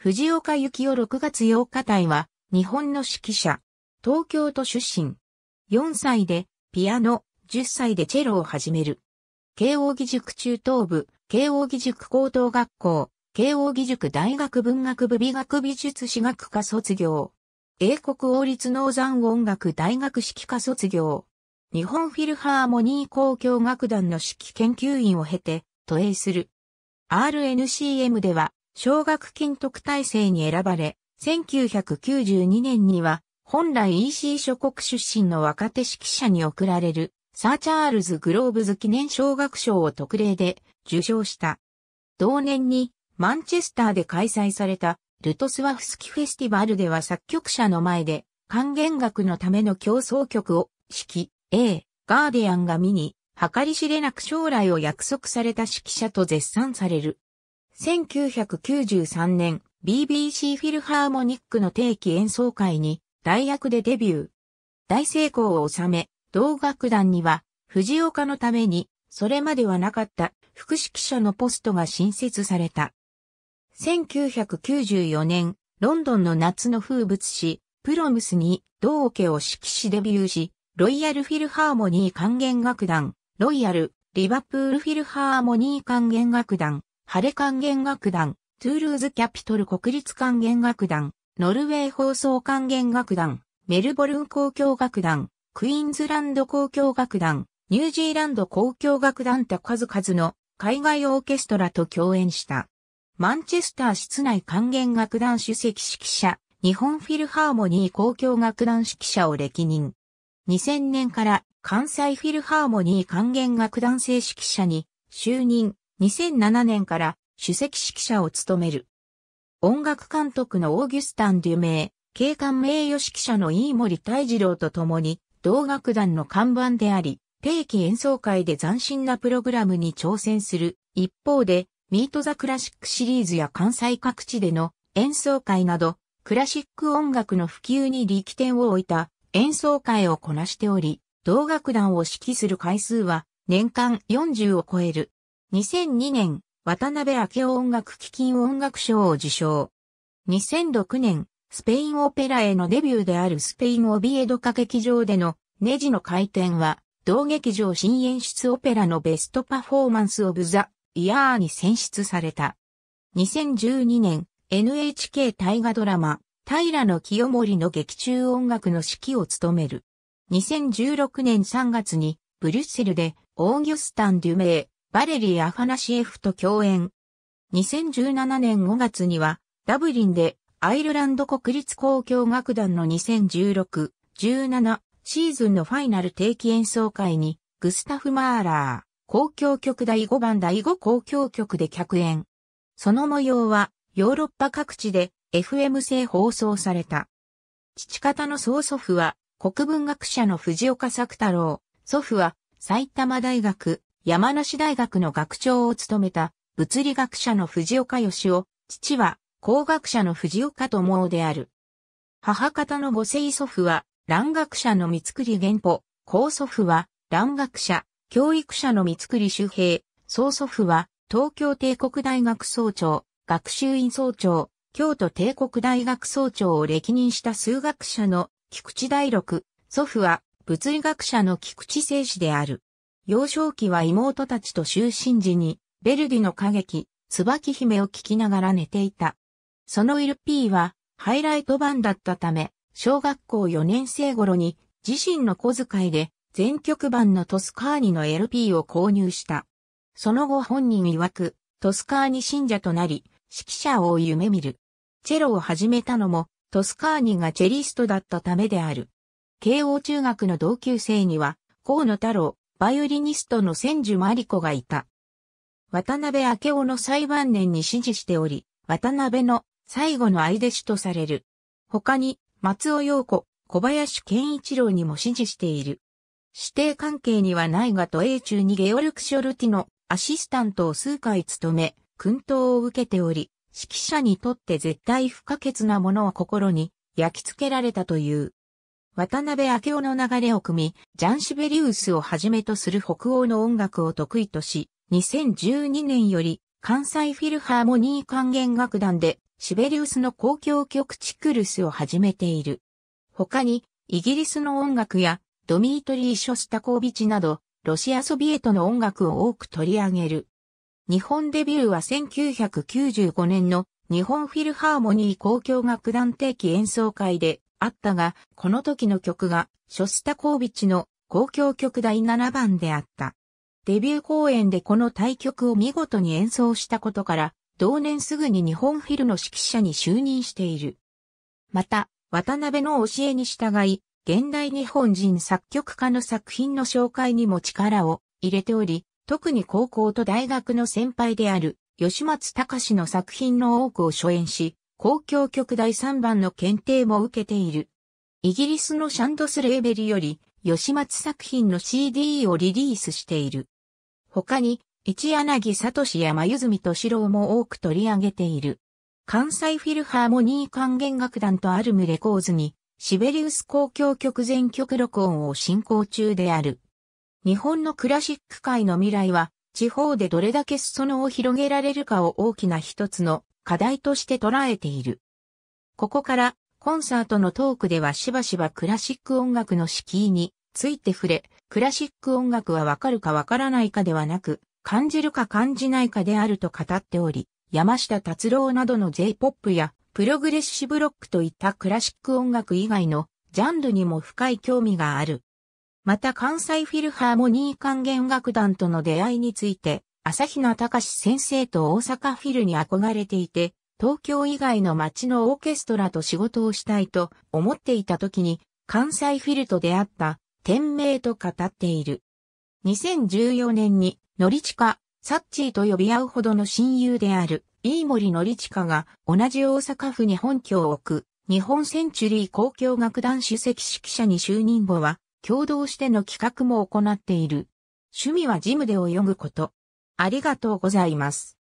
藤岡幸雄6月8日隊は、日本の指揮者。東京都出身。4歳で、ピアノ、10歳でチェロを始める。慶応義塾中等部、慶応義塾高等学校、慶応義塾大学文学部美学美術史学科卒業。英国王立農山音楽大学指揮科卒業。日本フィルハーモニー交響楽団の指揮研究員を経て、都営する。RNCM では、奨学金特待生に選ばれ、1992年には、本来 EC 諸国出身の若手指揮者に贈られる、サーチャールズ・グローブズ記念奨学賞を特例で受賞した。同年に、マンチェスターで開催された、ルトスワフスキフェスティバルでは作曲者の前で、還元学のための競争曲を、指揮、A、ガーディアンが見に、計り知れなく将来を約束された指揮者と絶賛される。1993年、BBC フィルハーモニックの定期演奏会に大役でデビュー。大成功を収め、同楽団には、藤岡のために、それまではなかった副指揮者のポストが新設された。1994年、ロンドンの夏の風物詩、プロムスに同家を指揮しデビューし、ロイヤルフィルハーモニー管弦楽団、ロイヤル、リバプールフィルハーモニー管弦楽団、ハレ管弦楽団、トゥールーズキャピトル国立管弦楽団、ノルウェー放送管弦楽団、メルボルン交響楽団、クイーンズランド交響楽団、ニュージーランド交響楽団と数々の海外オーケストラと共演した。マンチェスター室内管弦楽団主席指揮者、日本フィルハーモニー交響楽団指揮者を歴任。2000年から関西フィルハーモニー管弦楽団正指揮者に就任、2007年から主席指揮者を務める。音楽監督のオーギュスタン・デュメイ、警官名誉指揮者の飯森泰次郎と共に、同楽団の看板であり、定期演奏会で斬新なプログラムに挑戦する。一方で、ミート・ザ・クラシックシリーズや関西各地での演奏会など、クラシック音楽の普及に力点を置いた演奏会をこなしており、同楽団を指揮する回数は年間40を超える。2002年、渡辺明夫音楽基金音楽賞を受賞。2006年、スペインオペラへのデビューであるスペインオビエド歌劇場でのネジの回転は、同劇場新演出オペラのベストパフォーマンスオブザ・イヤーに選出された。2012年、NHK 大河ドラマ、平野清盛の劇中音楽の指揮を務める。2016年3月に、ブリュッセルで、オーギュスタン・デュメー、バレリー・アファナシエフと共演。2017年5月には、ダブリンでアイルランド国立交響楽団の2016、17シーズンのファイナル定期演奏会に、グスタフ・マーラー、交響曲第5番第5交響曲で客演。その模様は、ヨーロッパ各地で FM 制放送された。父方の曽祖父は、国文学者の藤岡作太郎、祖父は、埼玉大学山梨大学の学長を務めた物理学者の藤岡義夫、父は工学者の藤岡智夫である。母方の母姓祖父は、蘭学者の三栗玄保、高祖父は、蘭学者、教育者の三栗周平、曽祖父は、東京帝国大学総長、学習院総長、京都帝国大学総長を歴任した数学者の菊池大六、祖父は、物理学者の菊池聖史である。幼少期は妹たちと就寝時に、ベルディの歌劇、椿姫を聴きながら寝ていた。その LP は、ハイライト版だったため、小学校4年生頃に、自身の小遣いで、全曲版のトスカーニの LP を購入した。その後本人曰く、トスカーニ信者となり、指揮者を夢見る。チェロを始めたのも、トスカーニがチェリストだったためである。慶応中学の同級生には、河野太郎、バイオリニストの千住真理子がいた。渡辺明夫の裁判年に支持しており、渡辺の最後の愛弟子とされる。他に、松尾陽子、小林健一郎にも支持している。指定関係にはないがと英中にゲオルク・ショルティのアシスタントを数回務め、訓導を受けており、指揮者にとって絶対不可欠なものを心に焼き付けられたという。渡辺明夫の流れを組み、ジャンシベリウスをはじめとする北欧の音楽を得意とし、2012年より関西フィルハーモニー管弦楽団でシベリウスの公共曲チクルスを始めている。他に、イギリスの音楽やドミートリー・ショスタコービチなど、ロシア・ソビエトの音楽を多く取り上げる。日本デビューは1995年の日本フィルハーモニー公共楽団定期演奏会であったが、この時の曲が、ショスタコービチの公共曲第7番であった。デビュー公演でこの対局を見事に演奏したことから、同年すぐに日本フィルの指揮者に就任している。また、渡辺の教えに従い、現代日本人作曲家の作品の紹介にも力を入れており、特に高校と大学の先輩である吉松隆の作品の多くを初演し、交響曲第3番の検定も受けている。イギリスのシャンドスレーベルより、吉松作品の CD をリリースしている。他に、一柳聡や真由美敏郎も多く取り上げている。関西フィルハーモニー管弦楽団とアルムレコーズに、シベリウス公共曲全曲録音を進行中である。日本のクラシック界の未来は、地方でどれだけ裾野を広げられるかを大きな一つの課題として捉えている。ここから、コンサートのトークではしばしばクラシック音楽の敷居について触れ、クラシック音楽はわかるかわからないかではなく、感じるか感じないかであると語っており、山下達郎などの J-POP やプログレッシブロックといったクラシック音楽以外のジャンルにも深い興味がある。また関西フィルハーモニー管弦楽団との出会いについて朝比奈隆先生と大阪フィルに憧れていて、東京以外の街のオーケストラと仕事をしたいと思っていた時に、関西フィルと出会った、天命と語っている。2014年に、ノリチカ、サッチーと呼び合うほどの親友である、飯森ノリチカが、同じ大阪府に本拠を置く、日本センチュリー交響楽団首席指揮者に就任後は、共同しての企画も行っている。趣味はジムで泳ぐこと。ありがとうございます。